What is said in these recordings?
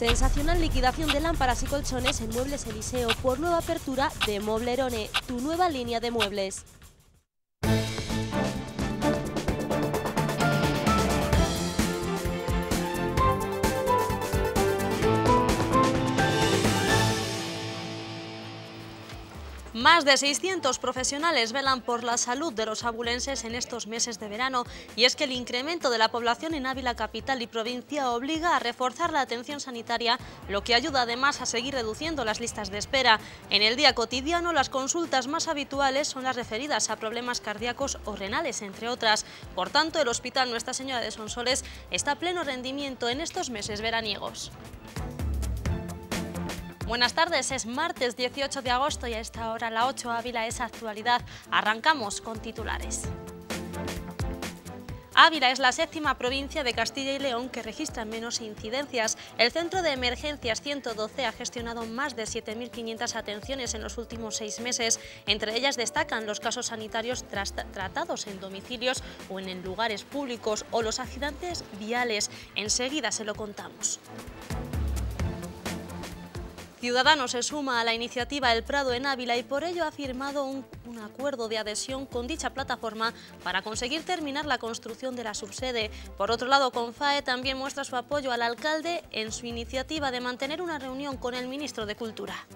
Sensacional liquidación de lámparas y colchones en Muebles Eliseo por nueva apertura de Moblerone, tu nueva línea de muebles. Más de 600 profesionales velan por la salud de los abulenses en estos meses de verano y es que el incremento de la población en Ávila capital y provincia obliga a reforzar la atención sanitaria, lo que ayuda además a seguir reduciendo las listas de espera. En el día cotidiano las consultas más habituales son las referidas a problemas cardíacos o renales, entre otras. Por tanto, el Hospital Nuestra Señora de Sonsoles está a pleno rendimiento en estos meses veraniegos. Buenas tardes, es martes 18 de agosto y a esta hora la 8 Ávila es actualidad. Arrancamos con titulares. Ávila es la séptima provincia de Castilla y León que registra menos incidencias. El Centro de Emergencias 112 ha gestionado más de 7.500 atenciones en los últimos seis meses. Entre ellas destacan los casos sanitarios tratados en domicilios o en lugares públicos o los accidentes viales. Enseguida se lo contamos. Ciudadanos se suma a la iniciativa El Prado en Ávila y por ello ha firmado un, acuerdo de adhesión con dicha plataforma para conseguir terminar la construcción de la subsede. Por otro lado, CONFAE también muestra su apoyo al alcalde en su iniciativa de mantener una reunión con el ministro de Cultura.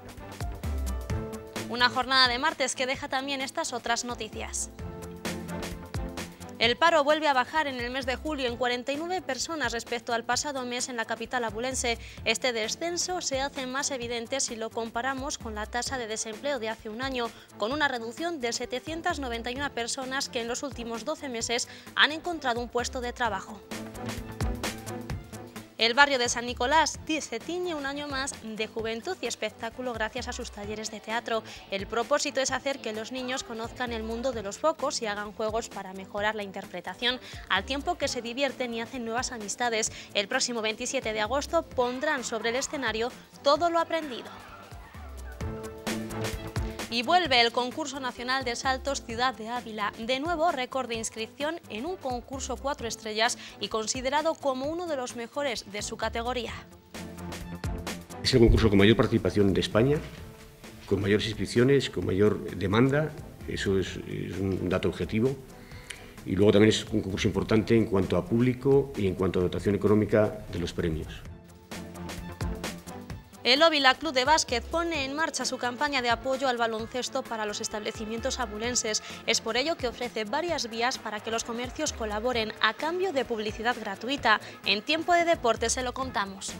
Una jornada de martes que deja también estas otras noticias. El paro vuelve a bajar en el mes de julio en 49 personas respecto al pasado mes en la capital abulense. Este descenso se hace más evidente si lo comparamos con la tasa de desempleo de hace un año, con una reducción de 791 personas que en los últimos 12 meses han encontrado un puesto de trabajo. El barrio de San Nicolás se tiñe un año más de juventud y espectáculo gracias a sus talleres de teatro. El propósito es hacer que los niños conozcan el mundo de los focos y hagan juegos para mejorar la interpretación, al tiempo que se divierten y hacen nuevas amistades. El próximo 27 de agosto pondrán sobre el escenario todo lo aprendido. Y vuelve el concurso nacional de saltos Ciudad de Ávila, de nuevo récord de inscripción en un concurso cuatro estrellas y considerado como uno de los mejores de su categoría. Es el concurso con mayor participación de España, con mayores inscripciones, con mayor demanda, eso es, es un dato objetivo. Y luego también es un concurso importante en cuanto a público y en cuanto a dotación económica de los premios. El La Club de Básquet pone en marcha su campaña de apoyo al baloncesto para los establecimientos abulenses. Es por ello que ofrece varias vías para que los comercios colaboren a cambio de publicidad gratuita. En tiempo de deporte se lo contamos.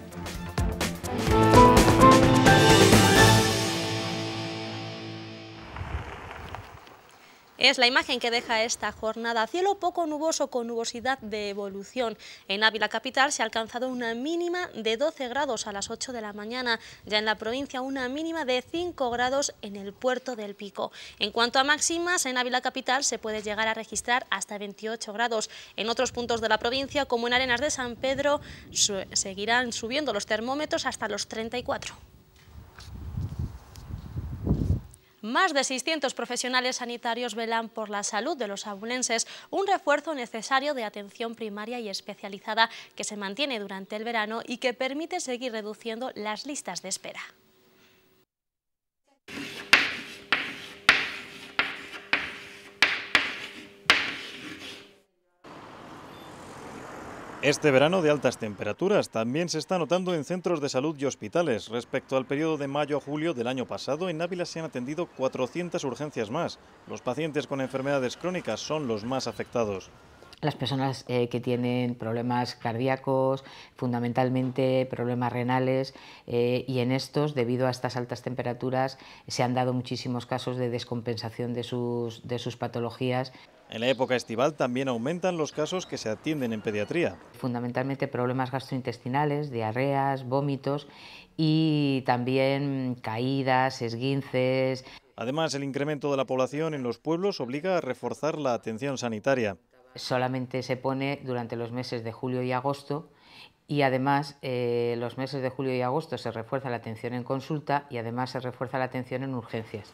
Es la imagen que deja esta jornada. Cielo poco nuboso con nubosidad de evolución. En Ávila Capital se ha alcanzado una mínima de 12 grados a las 8 de la mañana. Ya en la provincia una mínima de 5 grados en el puerto del Pico. En cuanto a máximas, en Ávila Capital se puede llegar a registrar hasta 28 grados. En otros puntos de la provincia, como en Arenas de San Pedro, seguirán subiendo los termómetros hasta los 34. Más de 600 profesionales sanitarios velan por la salud de los abulenses, un refuerzo necesario de atención primaria y especializada que se mantiene durante el verano y que permite seguir reduciendo las listas de espera. Este verano de altas temperaturas también se está notando en centros de salud y hospitales. Respecto al periodo de mayo a julio del año pasado, en Ávila se han atendido 400 urgencias más. Los pacientes con enfermedades crónicas son los más afectados las personas eh, que tienen problemas cardíacos, fundamentalmente problemas renales, eh, y en estos, debido a estas altas temperaturas, se han dado muchísimos casos de descompensación de sus, de sus patologías. En la época estival también aumentan los casos que se atienden en pediatría. Fundamentalmente problemas gastrointestinales, diarreas, vómitos y también caídas, esguinces. Además, el incremento de la población en los pueblos obliga a reforzar la atención sanitaria. Solamente se pone durante los meses de julio y agosto y además eh, los meses de julio y agosto se refuerza la atención en consulta y además se refuerza la atención en urgencias.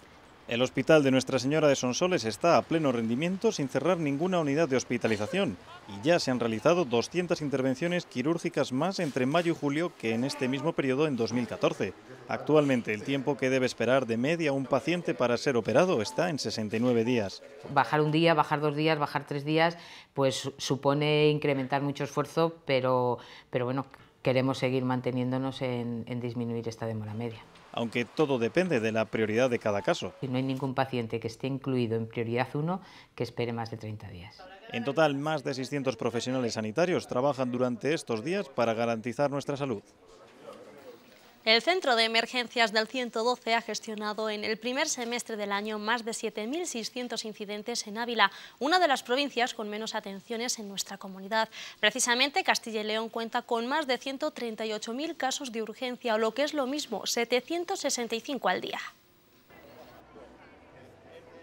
El hospital de Nuestra Señora de Sonsoles está a pleno rendimiento sin cerrar ninguna unidad de hospitalización y ya se han realizado 200 intervenciones quirúrgicas más entre mayo y julio que en este mismo periodo en 2014. Actualmente el tiempo que debe esperar de media un paciente para ser operado está en 69 días. Bajar un día, bajar dos días, bajar tres días, pues supone incrementar mucho esfuerzo, pero, pero bueno, queremos seguir manteniéndonos en disminuir esta demora media aunque todo depende de la prioridad de cada caso. No hay ningún paciente que esté incluido en prioridad 1 que espere más de 30 días. En total, más de 600 profesionales sanitarios trabajan durante estos días para garantizar nuestra salud. El Centro de Emergencias del 112 ha gestionado en el primer semestre del año más de 7.600 incidentes en Ávila, una de las provincias con menos atenciones en nuestra comunidad. Precisamente Castilla y León cuenta con más de 138.000 casos de urgencia, o lo que es lo mismo, 765 al día.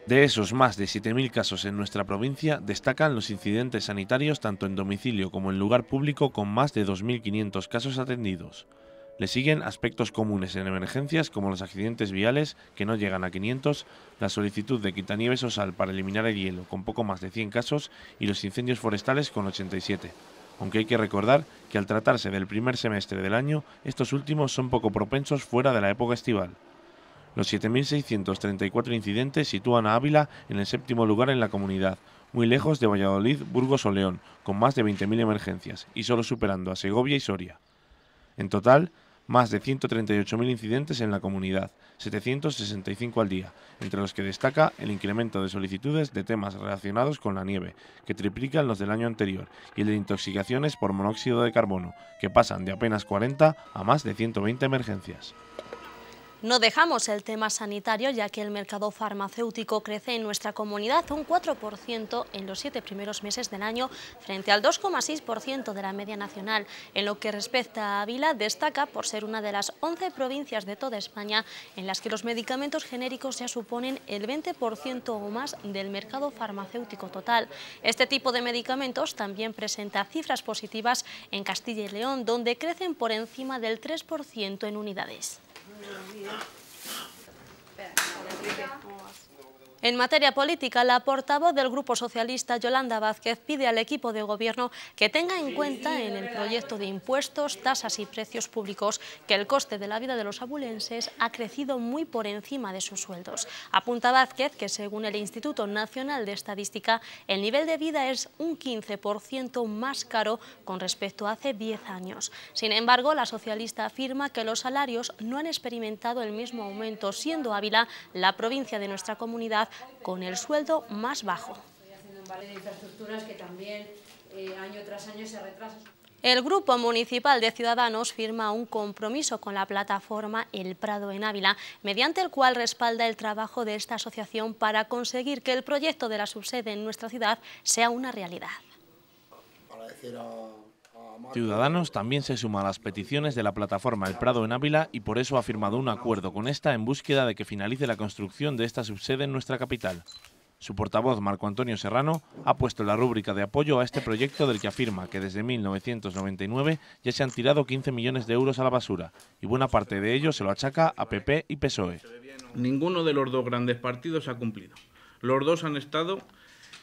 De esos más de 7.000 casos en nuestra provincia, destacan los incidentes sanitarios tanto en domicilio como en lugar público con más de 2.500 casos atendidos. Le siguen aspectos comunes en emergencias como los accidentes viales, que no llegan a 500, la solicitud de quitanieves o sal para eliminar el hielo, con poco más de 100 casos, y los incendios forestales, con 87. Aunque hay que recordar que al tratarse del primer semestre del año, estos últimos son poco propensos fuera de la época estival. Los 7.634 incidentes sitúan a Ávila en el séptimo lugar en la comunidad, muy lejos de Valladolid, Burgos o León, con más de 20.000 emergencias, y solo superando a Segovia y Soria. En total, más de 138.000 incidentes en la comunidad, 765 al día, entre los que destaca el incremento de solicitudes de temas relacionados con la nieve, que triplican los del año anterior, y el de intoxicaciones por monóxido de carbono, que pasan de apenas 40 a más de 120 emergencias. No dejamos el tema sanitario, ya que el mercado farmacéutico crece en nuestra comunidad un 4% en los siete primeros meses del año, frente al 2,6% de la media nacional. En lo que respecta a Ávila, destaca por ser una de las 11 provincias de toda España en las que los medicamentos genéricos ya suponen el 20% o más del mercado farmacéutico total. Este tipo de medicamentos también presenta cifras positivas en Castilla y León, donde crecen por encima del 3% en unidades. via. Aspetta, En materia política, la portavoz del Grupo Socialista, Yolanda Vázquez, pide al equipo de gobierno que tenga en cuenta en el proyecto de impuestos, tasas y precios públicos que el coste de la vida de los abulenses ha crecido muy por encima de sus sueldos. Apunta Vázquez que según el Instituto Nacional de Estadística, el nivel de vida es un 15% más caro con respecto a hace 10 años. Sin embargo, la socialista afirma que los salarios no han experimentado el mismo aumento, siendo Ávila la provincia de nuestra comunidad con el sueldo más bajo. El Grupo Municipal de Ciudadanos firma un compromiso con la plataforma El Prado en Ávila, mediante el cual respalda el trabajo de esta asociación para conseguir que el proyecto de la subsede en nuestra ciudad sea una realidad. Ciudadanos también se suma a las peticiones de la plataforma El Prado en Ávila y por eso ha firmado un acuerdo con esta en búsqueda de que finalice la construcción de esta subsede en nuestra capital. Su portavoz, Marco Antonio Serrano, ha puesto la rúbrica de apoyo a este proyecto del que afirma que desde 1999 ya se han tirado 15 millones de euros a la basura y buena parte de ello se lo achaca a PP y PSOE. Ninguno de los dos grandes partidos ha cumplido. Los dos han estado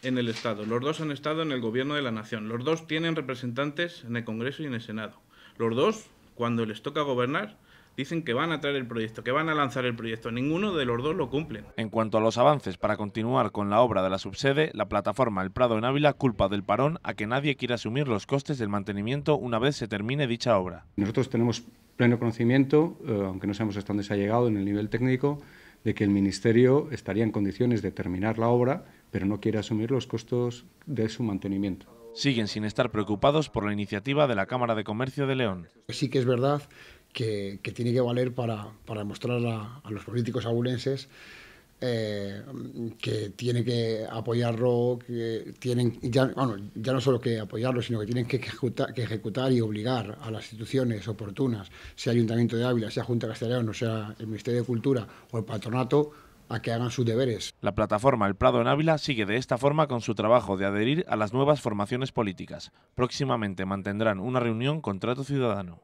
en el Estado, los dos han estado en el Gobierno de la Nación, los dos tienen representantes en el Congreso y en el Senado. Los dos, cuando les toca gobernar, dicen que van a traer el proyecto, que van a lanzar el proyecto. Ninguno de los dos lo cumplen. En cuanto a los avances para continuar con la obra de la subsede, la plataforma El Prado en Ávila culpa del parón a que nadie quiera asumir los costes del mantenimiento una vez se termine dicha obra. Nosotros tenemos pleno conocimiento, eh, aunque no sabemos hasta dónde se ha llegado en el nivel técnico, de que el Ministerio estaría en condiciones de terminar la obra pero no quiere asumir los costos de su mantenimiento. Siguen sin estar preocupados por la iniciativa de la Cámara de Comercio de León. Sí que es verdad que, tiene que valer para, para a, los políticos abulenses eh, que tiene que apoyarlo, que tienen, ya, bueno, ya no solo que apoyarlo, sino que tienen que ejecutar, y obligar a las instituciones oportunas, sea Ayuntamiento de Ávila, sea Junta Castellana, sea el Ministerio de Cultura o el Patronato, a que hagan sus deberes. La plataforma El Prado en Ávila sigue de esta forma con su trabajo de adherir a las nuevas formaciones políticas. Próximamente mantendrán una reunión con Trato Ciudadano.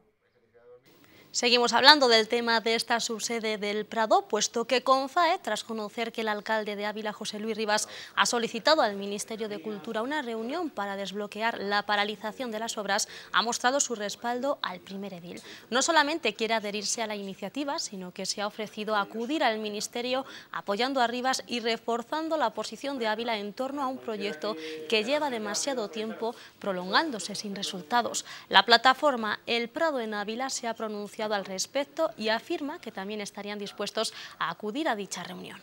Seguimos hablando del tema de esta subsede del Prado, puesto que CONFAE, tras conocer que el alcalde de Ávila, José Luis Rivas, ha solicitado al Ministerio de Cultura una reunión para desbloquear la paralización de las obras, ha mostrado su respaldo al primer edil. No solamente quiere adherirse a la iniciativa, sino que se ha ofrecido acudir al Ministerio apoyando a Rivas y reforzando la posición de Ávila en torno a un proyecto que lleva demasiado tiempo prolongándose sin resultados. La plataforma El Prado en Ávila se ha pronunciado al respecto y afirma que también estarían dispuestos a acudir a dicha reunión.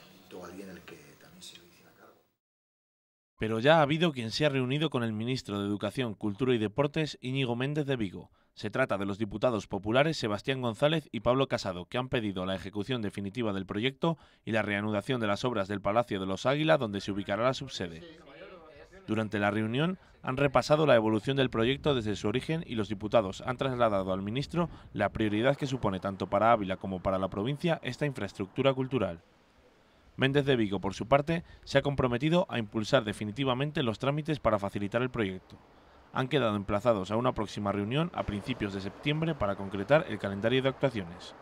Pero ya ha habido quien se ha reunido con el ministro de Educación, Cultura y Deportes, Íñigo Méndez de Vigo. Se trata de los diputados populares Sebastián González y Pablo Casado, que han pedido la ejecución definitiva del proyecto y la reanudación de las obras del Palacio de los Águila, donde se ubicará la subsede. Durante la reunión han repasado la evolución del proyecto desde su origen y los diputados han trasladado al ministro la prioridad que supone tanto para Ávila como para la provincia esta infraestructura cultural. Méndez de Vigo, por su parte, se ha comprometido a impulsar definitivamente los trámites para facilitar el proyecto. Han quedado emplazados a una próxima reunión a principios de septiembre para concretar el calendario de actuaciones.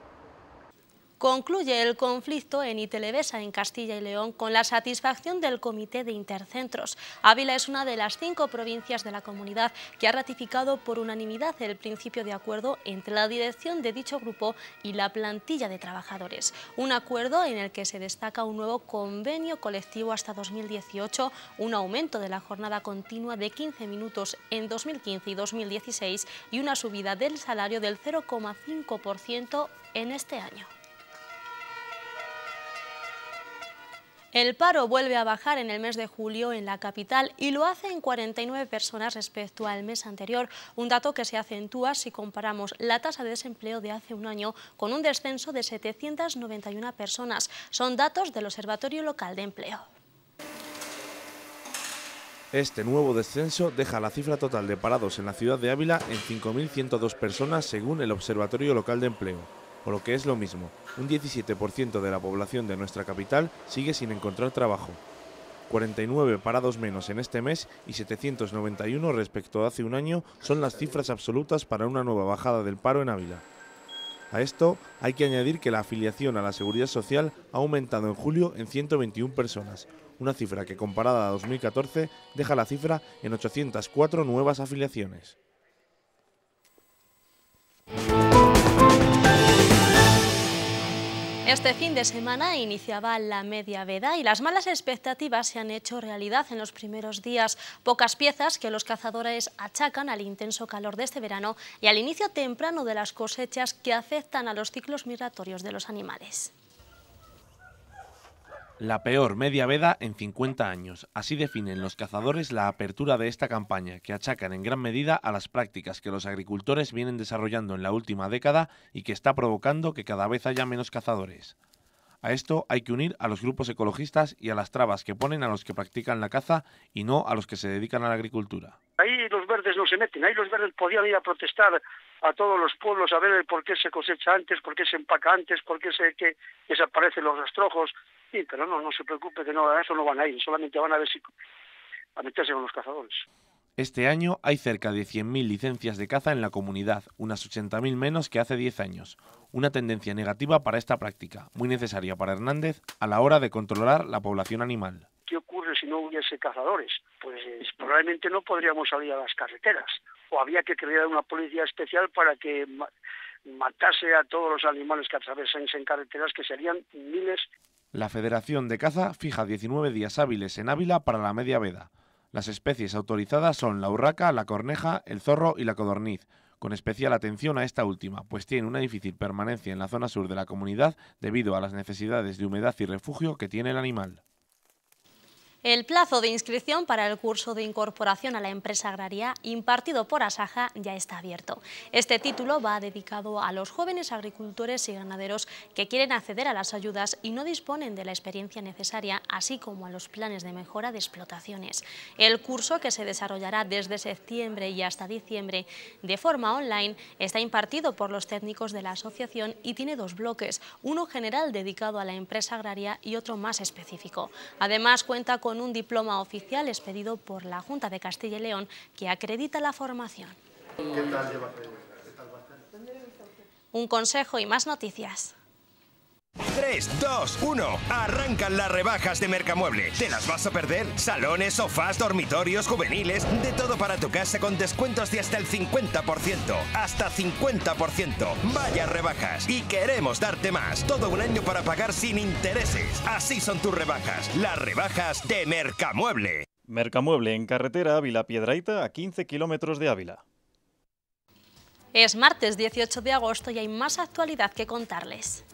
Concluye el conflicto en Itelevesa, en Castilla y León, con la satisfacción del Comité de Intercentros. Ávila es una de las cinco provincias de la comunidad que ha ratificado por unanimidad el principio de acuerdo entre la dirección de dicho grupo y la plantilla de trabajadores. Un acuerdo en el que se destaca un nuevo convenio colectivo hasta 2018, un aumento de la jornada continua de 15 minutos en 2015 y 2016 y una subida del salario del 0,5% en este año. El paro vuelve a bajar en el mes de julio en la capital y lo hace en 49 personas respecto al mes anterior, un dato que se acentúa si comparamos la tasa de desempleo de hace un año con un descenso de 791 personas. Son datos del Observatorio Local de Empleo. Este nuevo descenso deja la cifra total de parados en la ciudad de Ávila en 5.102 personas según el Observatorio Local de Empleo. Por lo que es lo mismo, un 17% de la población de nuestra capital sigue sin encontrar trabajo. 49 parados menos en este mes y 791 respecto a hace un año son las cifras absolutas para una nueva bajada del paro en Ávila. A esto hay que añadir que la afiliación a la seguridad social ha aumentado en julio en 121 personas, una cifra que comparada a 2014 deja la cifra en 804 nuevas afiliaciones. Este fin de semana iniciaba la media veda y las malas expectativas se han hecho realidad en los primeros días. Pocas piezas que los cazadores achacan al intenso calor de este verano y al inicio temprano de las cosechas que afectan a los ciclos migratorios de los animales. La peor media veda en 50 años. Así definen los cazadores la apertura de esta campaña, que achacan en gran medida a las prácticas que los agricultores vienen desarrollando en la última década y que está provocando que cada vez haya menos cazadores. A esto hay que unir a los grupos ecologistas y a las trabas que ponen a los que practican la caza y no a los que se dedican a la agricultura. Ahí los verdes no se meten, ahí los verdes podían ir a protestar a todos los pueblos a ver por qué se cosecha antes, por qué se empaca antes, por qué se que desaparecen los rastrojos. Sí, pero no, no se preocupe que no, a eso no van a ir, solamente van a ver si a meterse con los cazadores. Este año hay cerca de 100.000 licencias de caza en la comunidad, unas 80.000 menos que hace 10 años. Una tendencia negativa para esta práctica, muy necesaria para Hernández a la hora de controlar la población animal. ¿Qué ocurre si no hubiese cazadores? Pues probablemente no podríamos salir a las carreteras. O había que crear una policía especial para que matase a todos los animales que atravesen en carreteras, que serían miles. La Federación de Caza fija 19 días hábiles en Ávila para la media veda. Las especies autorizadas son la urraca, la corneja, el zorro y la codorniz, con especial atención a esta última, pues tiene una difícil permanencia en la zona sur de la comunidad debido a las necesidades de humedad y refugio que tiene el animal. El plazo de inscripción para el curso de incorporación a la empresa agraria impartido por Asaja ya está abierto. Este título va dedicado a los jóvenes agricultores y ganaderos que quieren acceder a las ayudas y no disponen de la experiencia necesaria, así como a los planes de mejora de explotaciones. El curso, que se desarrollará desde septiembre y hasta diciembre de forma online, está impartido por los técnicos de la asociación y tiene dos bloques, uno general dedicado a la empresa agraria y otro más específico. Además, cuenta con un diploma oficial expedido por la Junta de Castilla y León que acredita la formación. Un consejo y más noticias. 3, 2, 1. Arrancan las rebajas de Mercamueble. ¿Te las vas a perder? Salones, sofás, dormitorios, juveniles, de todo para tu casa con descuentos de hasta el 50%. Hasta 50%. Vaya rebajas. Y queremos darte más. Todo un año para pagar sin intereses. Así son tus rebajas. Las rebajas de Mercamueble. Mercamueble en carretera Ávila-Piedraita a 15 kilómetros de Ávila. Es martes 18 de agosto y hay más actualidad que contarles.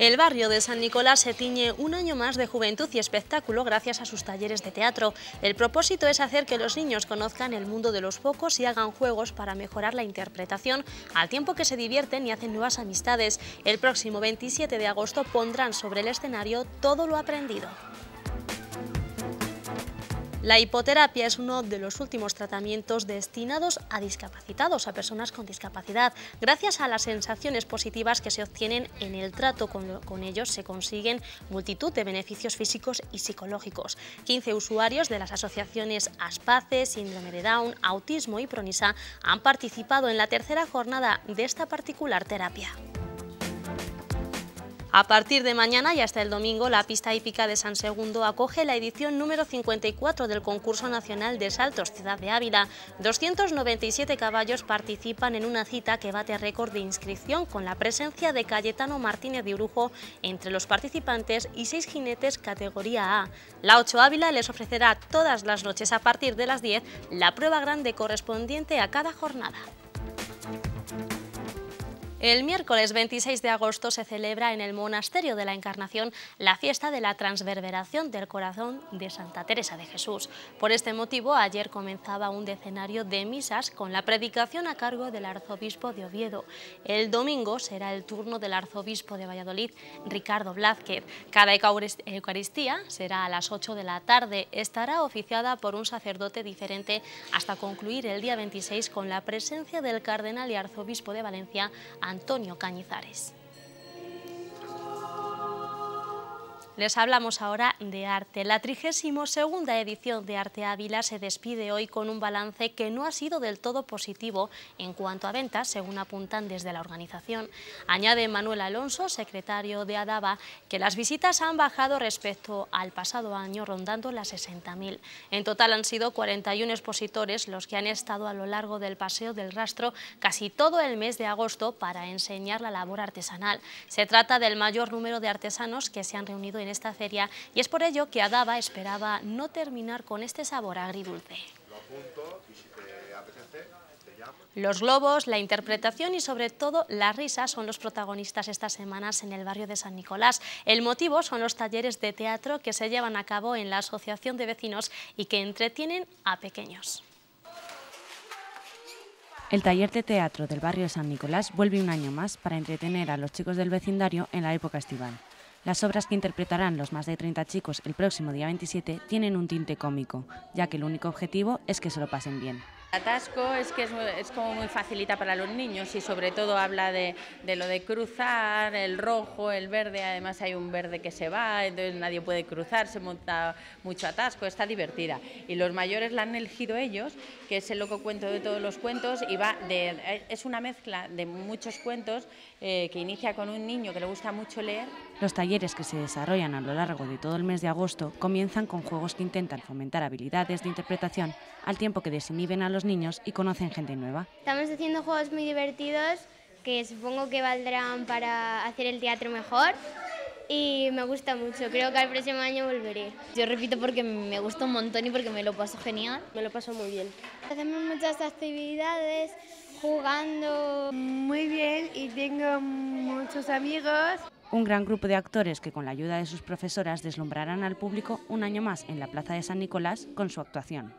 El barrio de San Nicolás se tiñe un año más de juventud y espectáculo gracias a sus talleres de teatro. El propósito es hacer que los niños conozcan el mundo de los pocos y hagan juegos para mejorar la interpretación, al tiempo que se divierten y hacen nuevas amistades. El próximo 27 de agosto pondrán sobre el escenario todo lo aprendido. La hipoterapia es uno de los últimos tratamientos destinados a discapacitados, a personas con discapacidad. Gracias a las sensaciones positivas que se obtienen en el trato con, ellos, se consiguen multitud de beneficios físicos y psicológicos. 15 usuarios de las asociaciones ASPACE, Síndrome de Down, Autismo y Pronisa han participado en la tercera jornada de esta particular terapia. A partir de mañana y hasta el domingo, la pista hípica de San Segundo acoge la edición número 54 del concurso nacional de saltos Ciudad de Ávila. 297 caballos participan en una cita que bate récord de inscripción con la presencia de Cayetano Martínez de Urujo entre los participantes y seis jinetes categoría A. La 8 Ávila les ofrecerá todas las noches a partir de las 10 la prueba grande correspondiente a cada jornada. El miércoles 26 de agosto se celebra en el Monasterio de la Encarnación la fiesta de la transverberación del corazón de Santa Teresa de Jesús. Por este motivo, ayer comenzaba un decenario de misas con la predicación a cargo del arzobispo de Oviedo. El domingo será el turno del arzobispo de Valladolid, Ricardo Blázquez. Cada Eucaristía será a las 8 de la tarde. Estará oficiada por un sacerdote diferente hasta concluir el día 26 con la presencia del cardenal y arzobispo de Valencia, Antonio Cañizares. Les hablamos ahora de arte. La 32 edición de Arte Ávila se despide hoy con un balance que no ha sido del todo positivo en cuanto a ventas, según apuntan desde la organización. Añade Manuel Alonso, secretario de Adaba, que las visitas han bajado respecto al pasado año, rondando las 60.000. En total han sido 41 expositores los que han estado a lo largo del Paseo del Rastro casi todo el mes de agosto para enseñar la labor artesanal. Se trata del mayor número de artesanos que se han reunido en esta feria y es por ello que Adaba esperaba no terminar con este sabor agridulce. Los globos, la interpretación y sobre todo la risa son los protagonistas estas semanas en el barrio de San Nicolás. El motivo son los talleres de teatro que se llevan a cabo en la Asociación de Vecinos y que entretienen a pequeños. El taller de teatro del barrio de San Nicolás vuelve un año más para entretener a los chicos del vecindario en la época estival. Las obras que interpretarán los más de 30 chicos el próximo día 27 tienen un tinte cómico, ya que el único objetivo es que se lo pasen bien. Atasco es que es, como muy facilita para los niños y sobre todo habla de, lo de cruzar, el rojo, el verde, además hay un verde que se va, entonces nadie puede cruzar, se monta mucho atasco, está divertida. Y los mayores la han elegido ellos, que es el loco cuento de todos los cuentos y va de, es una mezcla de muchos cuentos eh, que inicia con un niño que le gusta mucho leer los talleres que se desarrollan a lo largo de todo el mes de agosto comienzan con juegos que intentan fomentar habilidades de interpretación al tiempo que desinhiben a los niños y conocen gente nueva. Estamos haciendo juegos muy divertidos que supongo que valdrán para hacer el teatro mejor y me gusta mucho. Creo que al próximo año volveré. Yo repito porque me gusta un montón y porque me lo paso genial. Me lo paso muy bien. Hacemos muchas actividades, jugando muy bien y tengo muchos amigos. Un gran grupo de actores que con la ayuda de sus profesoras deslumbrarán al público un año más en la Plaza de San Nicolás con su actuación.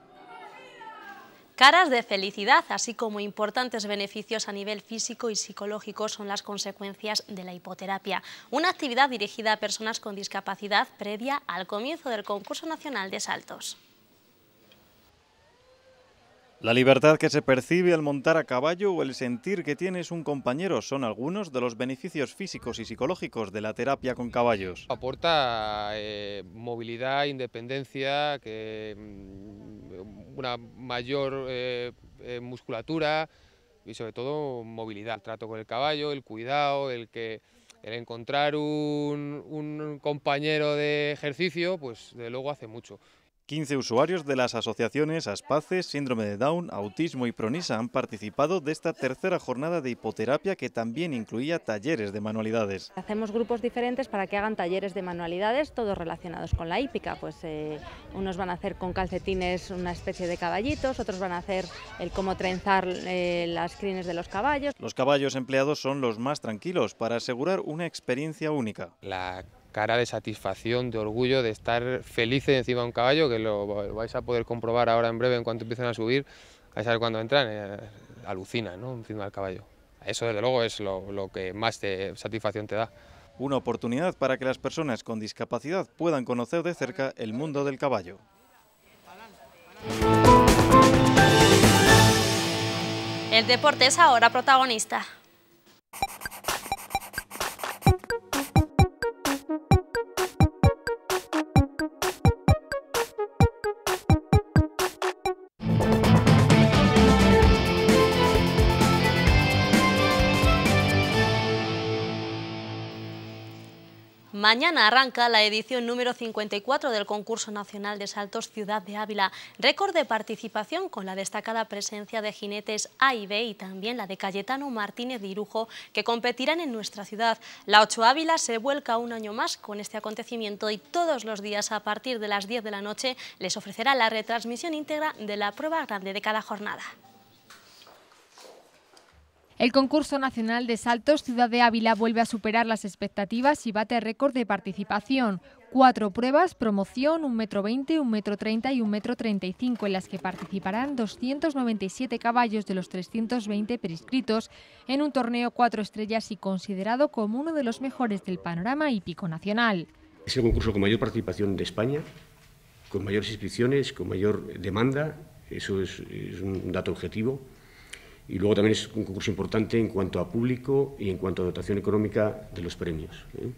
Caras de felicidad, así como importantes beneficios a nivel físico y psicológico son las consecuencias de la hipoterapia, una actividad dirigida a personas con discapacidad previa al comienzo del concurso nacional de saltos. La libertad que se percibe al montar a caballo o el sentir que tienes un compañero son algunos de los beneficios físicos y psicológicos de la terapia con caballos. Aporta eh, movilidad, independencia, que, mm, una mayor eh, eh, musculatura y sobre todo movilidad. El trato con el caballo, el cuidado, el que el encontrar un, un compañero de ejercicio, pues de luego hace mucho. 15 usuarios de las asociaciones Aspaces, Síndrome de Down, Autismo y Pronisa han participado de esta tercera jornada de hipoterapia que también incluía talleres de manualidades. Hacemos grupos diferentes para que hagan talleres de manualidades, todos relacionados con la hípica. Pues eh, unos van a hacer con calcetines una especie de caballitos, otros van a hacer el cómo trenzar eh, las crines de los caballos. Los caballos empleados son los más tranquilos para asegurar una experiencia única. La cara de satisfacción, de orgullo, de estar feliz encima de un caballo, que lo vais a poder comprobar ahora en breve en cuanto empiecen a subir, a saber cuando entran, eh, alucina ¿no? encima del caballo. Eso desde luego es lo, que más satisfacción te da. Una oportunidad para que las personas con discapacidad puedan conocer de cerca el mundo del caballo. El deporte es ahora protagonista. Mañana arranca la edición número 54 del Concurso Nacional de Saltos Ciudad de Ávila, récord de participación con la destacada presencia de jinetes A y B y también la de Cayetano Martínez de Irujo, que competirán en nuestra ciudad. La 8 Ávila se vuelca un año más con este acontecimiento y todos los días a partir de las 10 de la noche les ofrecerá la retransmisión íntegra de la prueba grande de cada jornada. El concurso nacional de saltos Ciudad de Ávila vuelve a superar las expectativas y bate récord de participación. Cuatro pruebas, promoción, 1,20 m, 1,30 m y 1,35 m, en las que participarán 297 caballos de los 320 prescritos en un torneo cuatro estrellas y considerado como uno de los mejores del panorama hípico nacional. Es el concurso con mayor participación de España, con mayores inscripciones, con mayor demanda, eso es un dato objetivo. Y luego también es un concurso importante en cuanto a público y en cuanto a dotación económica de los premios. ¿eh?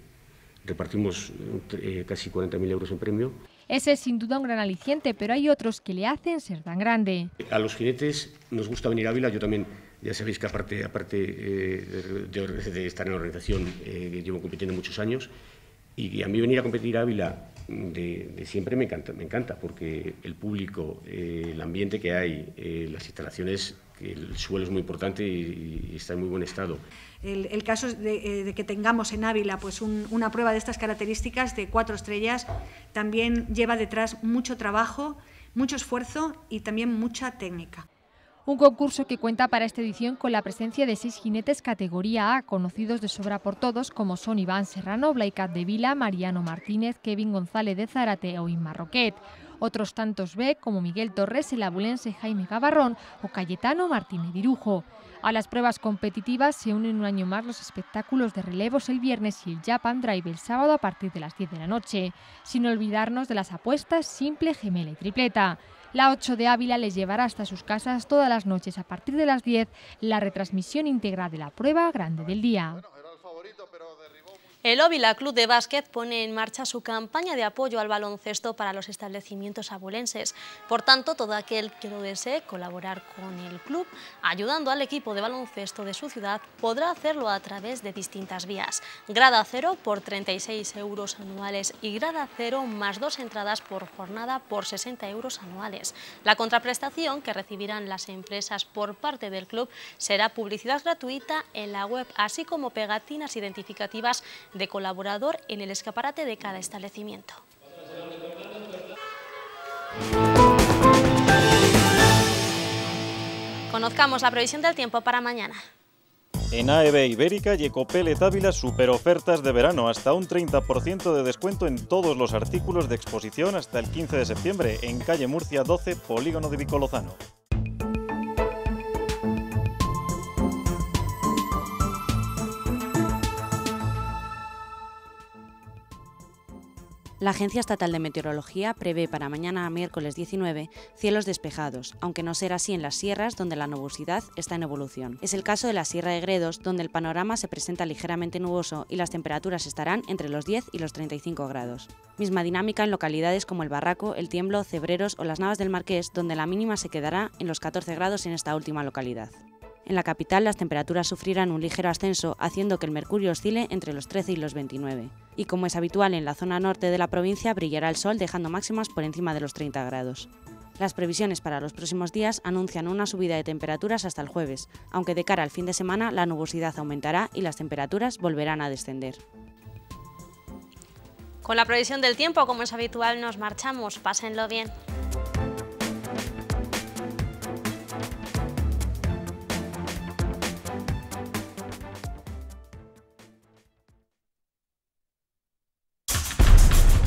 Repartimos eh, casi 40.000 euros en premio. Ese es sin duda un gran aliciente, pero hay otros que le hacen ser tan grande. A los jinetes nos gusta venir a Ávila, yo también, ya sabéis que aparte, aparte eh, de, de, estar en la organización, llevo compitiendo muchos años, y a mí venir a competir a Ávila de, siempre me encanta, me encanta, porque el público, el ambiente que hay, las instalaciones el suelo es muy importante y, está en muy buen estado. El, caso eh, de, que tengamos en Ávila pues una prueba de estas características de cuatro estrellas también lleva detrás mucho trabajo, mucho esfuerzo y también mucha técnica. Un concurso que cuenta para esta edición con la presencia de seis jinetes categoría A, conocidos de sobra por todos, como son Iván Serrano, Blaicat de Vila, Mariano Martínez, Kevin González de Zárate o Inma Roquet. Otros tantos B, como Miguel Torres, el abulense Jaime Gavarrón o Cayetano Martínez Dirujo. A las pruebas competitivas se unen un año más los espectáculos de relevos el viernes y el Japan Drive el sábado a partir de las 10 de la noche, sin olvidarnos de las apuestas simple, gemela y tripleta. La 8 de Ávila les llevará hasta sus casas todas las noches a partir de las 10 la retransmisión íntegra de la prueba grande del día. El Óvila Club de Básquet pone en marcha su campaña de apoyo al baloncesto para los establecimientos abulenses. Por tanto, todo aquel que lo desee colaborar con el club, ayudando al equipo de baloncesto de su ciudad, podrá hacerlo a través de distintas vías. Grada cero por 36 euros anuales y grada cero más dos entradas por jornada por 60 euros anuales. La contraprestación que recibirán las empresas por parte del club será publicidad gratuita en la web, así como pegatinas identificativas de colaborador en el escaparate de cada establecimiento. Conozcamos la previsión del tiempo para mañana. En AEB Ibérica y Ecopele Távila super ofertas de verano, hasta un 30% de descuento en todos los artículos de exposición hasta el 15 de septiembre, en calle Murcia 12, Polígono de Vicolozano. La Agencia Estatal de Meteorología prevé para mañana miércoles 19 cielos despejados, aunque no será así en las sierras donde la nubosidad está en evolución. Es el caso de la Sierra de Gredos, donde el panorama se presenta ligeramente nuboso y las temperaturas estarán entre los 10 y los 35 grados. Misma dinámica en localidades como el Barraco, el Tiemblo, Cebreros o las Navas del Marqués, donde la mínima se quedará en los 14 grados en esta última localidad. En la capital las temperaturas sufrirán un ligero ascenso, haciendo que el mercurio oscile entre los 13 y los 29. Y como es habitual en la zona norte de la provincia, brillará el sol dejando máximas por encima de los 30 grados. Las previsiones para los próximos días anuncian una subida de temperaturas hasta el jueves, aunque de cara al fin de semana la nubosidad aumentará y las temperaturas volverán a descender. Con la previsión del tiempo, como es habitual, nos marchamos. Pásenlo bien.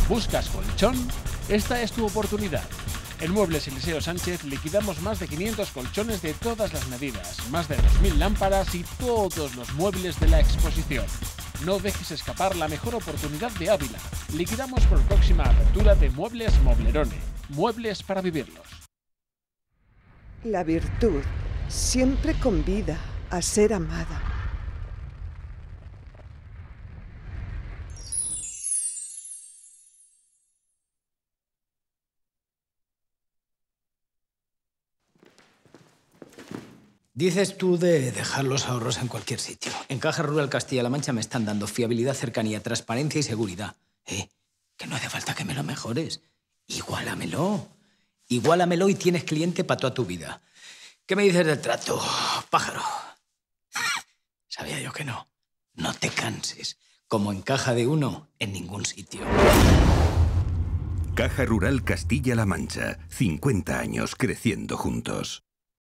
¿Buscas colchón? Esta es tu oportunidad. En Muebles Eliseo Sánchez liquidamos más de 500 colchones de todas las medidas, más de 2.000 lámparas y todos los muebles de la exposición. No dejes escapar la mejor oportunidad de Ávila. Liquidamos por próxima apertura de Muebles Moblerone. Muebles para vivirlos. La virtud siempre convida a ser amada. Dices tú de dejar los ahorros en cualquier sitio. En Caja Rural Castilla-La Mancha me están dando fiabilidad, cercanía, transparencia y seguridad. Eh, que no hace falta que me lo mejores. Igualamelo. Igualamelo y tienes cliente para toda tu vida. ¿Qué me dices del trato, pájaro? Sabía yo que no. No te canses. Como en Caja de Uno, en ningún sitio. Caja Rural Castilla-La Mancha. 50 años creciendo juntos.